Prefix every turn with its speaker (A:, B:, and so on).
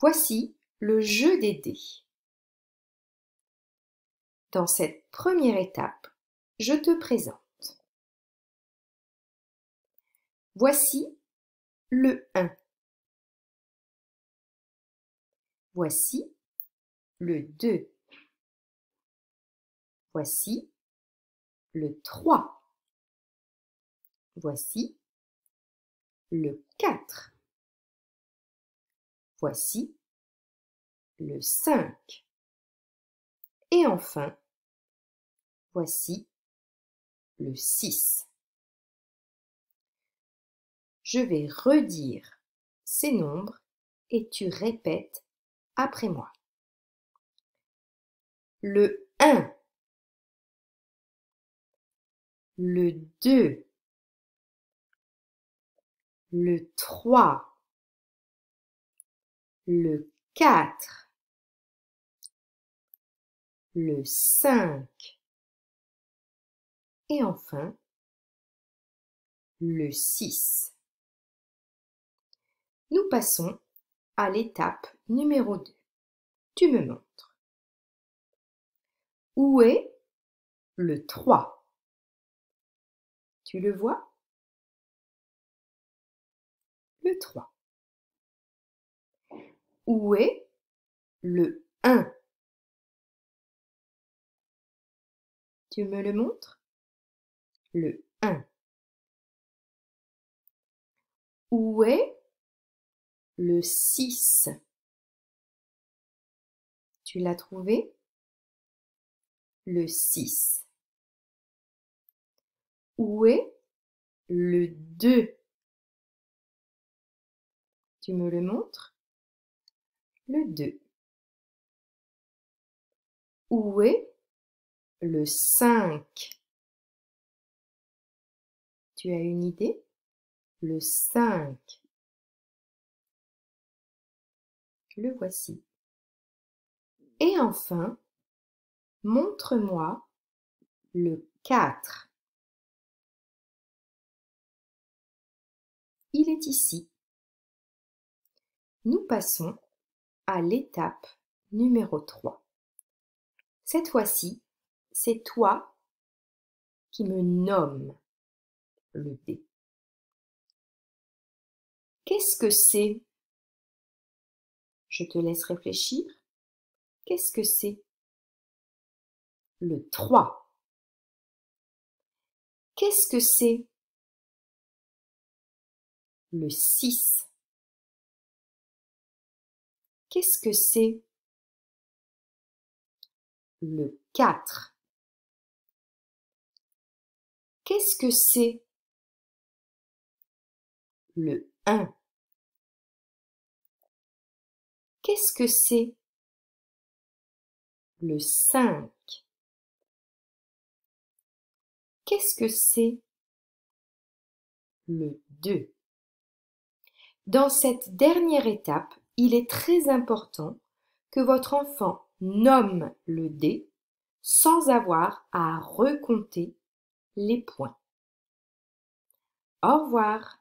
A: Voici le jeu des dés. Dans cette première étape, je te présente. Voici le 1. Voici le 2. Voici le 3. Voici le 4. Voici le 5. Et enfin, voici le 6. Je vais redire ces nombres et tu répètes après moi. Le 1, le 2, le 3, le 4, le 5 et enfin le 6. Nous passons à l'étape numéro 2. Tu me montres. Où est le 3 Tu le vois Le 3. Où est le 1 Tu me le montres Le 1. Où est le 6 Tu l'as trouvé Le 6. Où est le 2 Tu me le montres le 2. Où est le 5 Tu as une idée Le 5. Le voici. Et enfin, montre-moi le 4. Il est ici. Nous passons l'étape numéro 3. Cette fois-ci, c'est toi qui me nommes le D Qu'est-ce que c'est Je te laisse réfléchir. Qu'est-ce que c'est Le 3. Qu'est-ce que c'est Le 6. Qu'est-ce que c'est Le 4. Qu'est-ce que c'est Le 1. Qu'est-ce que c'est Le 5. Qu'est-ce que c'est Le 2. Dans cette dernière étape, il est très important que votre enfant nomme le dé sans avoir à recompter les points. Au revoir